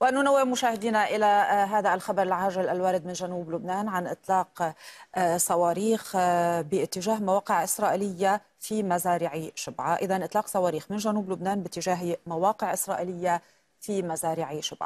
وننوه مشاهدينا إلى آه، هذا الخبر العاجل الوارد من جنوب لبنان عن إطلاق آه، صواريخ آه، باتجاه مواقع إسرائيلية في مزارع شبعة إذا إطلاق صواريخ من جنوب لبنان باتجاه مواقع إسرائيلية في مزارع شبعة